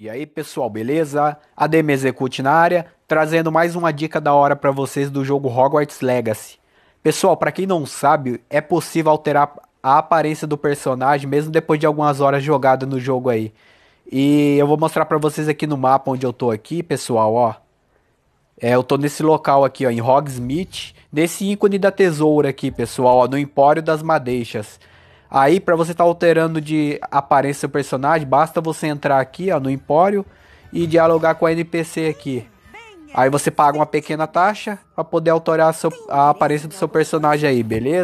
E aí, pessoal, beleza? ADM Execute na área, trazendo mais uma dica da hora para vocês do jogo Hogwarts Legacy. Pessoal, para quem não sabe, é possível alterar a aparência do personagem mesmo depois de algumas horas jogado no jogo aí. E eu vou mostrar para vocês aqui no mapa onde eu tô aqui, pessoal, ó. É, eu tô nesse local aqui, ó, em Hogsmeade, nesse ícone da tesoura aqui, pessoal, ó, no Empório das Madeixas. Aí, para você estar tá alterando de aparência do personagem, basta você entrar aqui ó, no Empório e dialogar com a NPC aqui. Aí você paga uma pequena taxa para poder alterar a, a aparência do seu personagem aí, beleza?